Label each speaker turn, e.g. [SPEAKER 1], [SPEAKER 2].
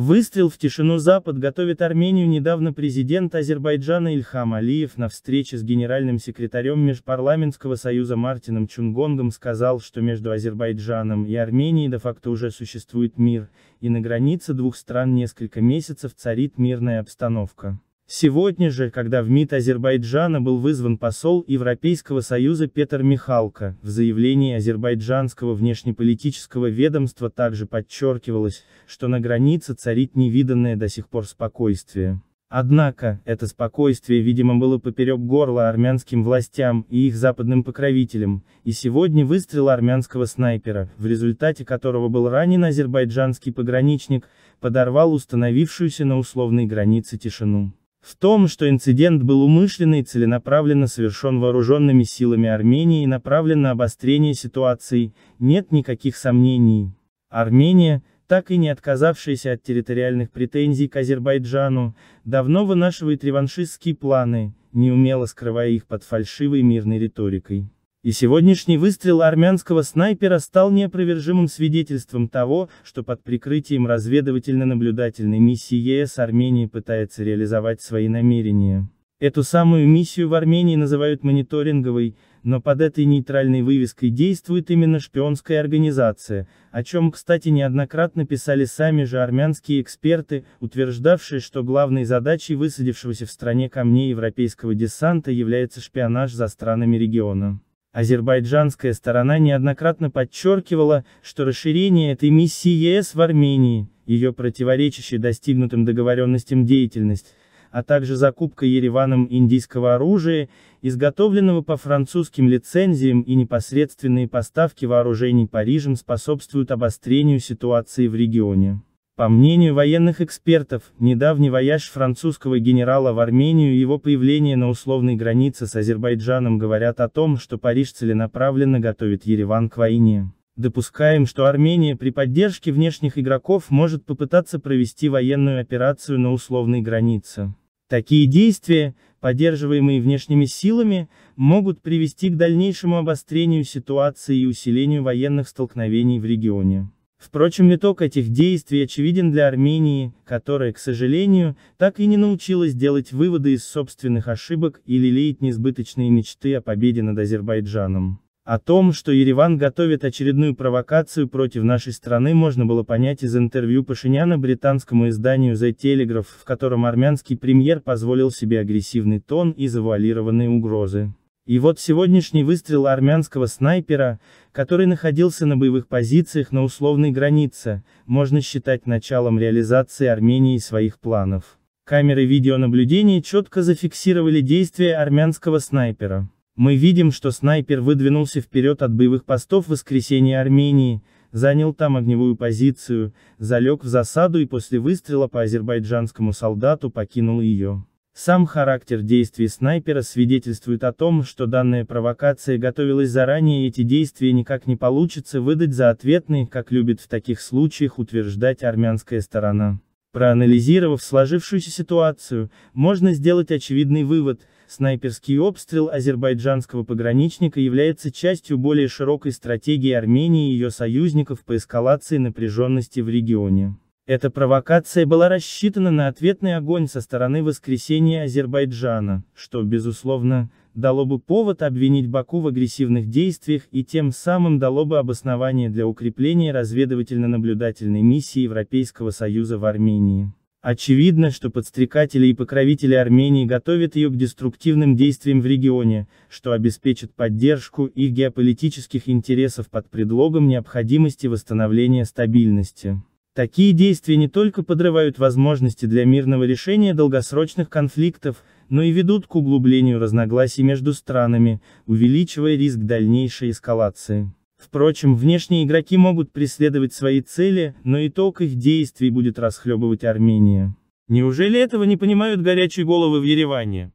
[SPEAKER 1] Выстрел в тишину Запад готовит Армению недавно президент Азербайджана Ильхам Алиев на встрече с генеральным секретарем Межпарламентского союза Мартином Чунгонгом сказал, что между Азербайджаном и Арменией де-факто уже существует мир, и на границе двух стран несколько месяцев царит мирная обстановка. Сегодня же, когда в МИД Азербайджана был вызван посол Европейского Союза Петр Михалко, в заявлении азербайджанского внешнеполитического ведомства также подчеркивалось, что на границе царит невиданное до сих пор спокойствие. Однако, это спокойствие, видимо, было поперек горла армянским властям и их западным покровителям, и сегодня выстрел армянского снайпера, в результате которого был ранен азербайджанский пограничник, подорвал установившуюся на условной границе тишину в том, что инцидент был умышленно и целенаправленно совершен вооруженными силами Армении и направлен на обострение ситуации, нет никаких сомнений. Армения, так и не отказавшаяся от территориальных претензий к Азербайджану, давно вынашивает реваншистские планы, неумело скрывая их под фальшивой мирной риторикой. И сегодняшний выстрел армянского снайпера стал неопровержимым свидетельством того, что под прикрытием разведывательно-наблюдательной миссии ЕС Армения пытается реализовать свои намерения. Эту самую миссию в Армении называют мониторинговой, но под этой нейтральной вывеской действует именно шпионская организация, о чем, кстати, неоднократно писали сами же армянские эксперты, утверждавшие, что главной задачей высадившегося в стране камней европейского десанта является шпионаж за странами региона. Азербайджанская сторона неоднократно подчеркивала, что расширение этой миссии ЕС в Армении, ее противоречащая достигнутым договоренностям деятельность, а также закупка Ереваном индийского оружия, изготовленного по французским лицензиям и непосредственные поставки вооружений Парижем способствуют обострению ситуации в регионе. По мнению военных экспертов, недавний вояж французского генерала в Армению и его появление на условной границе с Азербайджаном говорят о том, что Париж целенаправленно готовит Ереван к войне. Допускаем, что Армения при поддержке внешних игроков может попытаться провести военную операцию на условной границе. Такие действия, поддерживаемые внешними силами, могут привести к дальнейшему обострению ситуации и усилению военных столкновений в регионе. Впрочем, итог этих действий очевиден для Армении, которая, к сожалению, так и не научилась делать выводы из собственных ошибок и лелеет несбыточные мечты о победе над Азербайджаном. О том, что Ереван готовит очередную провокацию против нашей страны можно было понять из интервью Пашиняна британскому изданию The Telegraph, в котором армянский премьер позволил себе агрессивный тон и завуалированные угрозы. И вот сегодняшний выстрел армянского снайпера, который находился на боевых позициях на условной границе, можно считать началом реализации Армении своих планов. Камеры видеонаблюдения четко зафиксировали действия армянского снайпера. Мы видим, что снайпер выдвинулся вперед от боевых постов в воскресенье Армении, занял там огневую позицию, залег в засаду и после выстрела по азербайджанскому солдату покинул ее. Сам характер действий снайпера свидетельствует о том, что данная провокация готовилась заранее и эти действия никак не получится выдать за ответные, как любит в таких случаях утверждать армянская сторона. Проанализировав сложившуюся ситуацию, можно сделать очевидный вывод, снайперский обстрел азербайджанского пограничника является частью более широкой стратегии Армении и ее союзников по эскалации напряженности в регионе. Эта провокация была рассчитана на ответный огонь со стороны воскресения Азербайджана, что, безусловно, дало бы повод обвинить Баку в агрессивных действиях и тем самым дало бы обоснование для укрепления разведывательно-наблюдательной миссии Европейского Союза в Армении. Очевидно, что подстрекатели и покровители Армении готовят ее к деструктивным действиям в регионе, что обеспечит поддержку их геополитических интересов под предлогом необходимости восстановления стабильности. Такие действия не только подрывают возможности для мирного решения долгосрочных конфликтов, но и ведут к углублению разногласий между странами, увеличивая риск дальнейшей эскалации. Впрочем, внешние игроки могут преследовать свои цели, но итог их действий будет расхлебывать Армения. Неужели этого не понимают горячие головы в Ереване?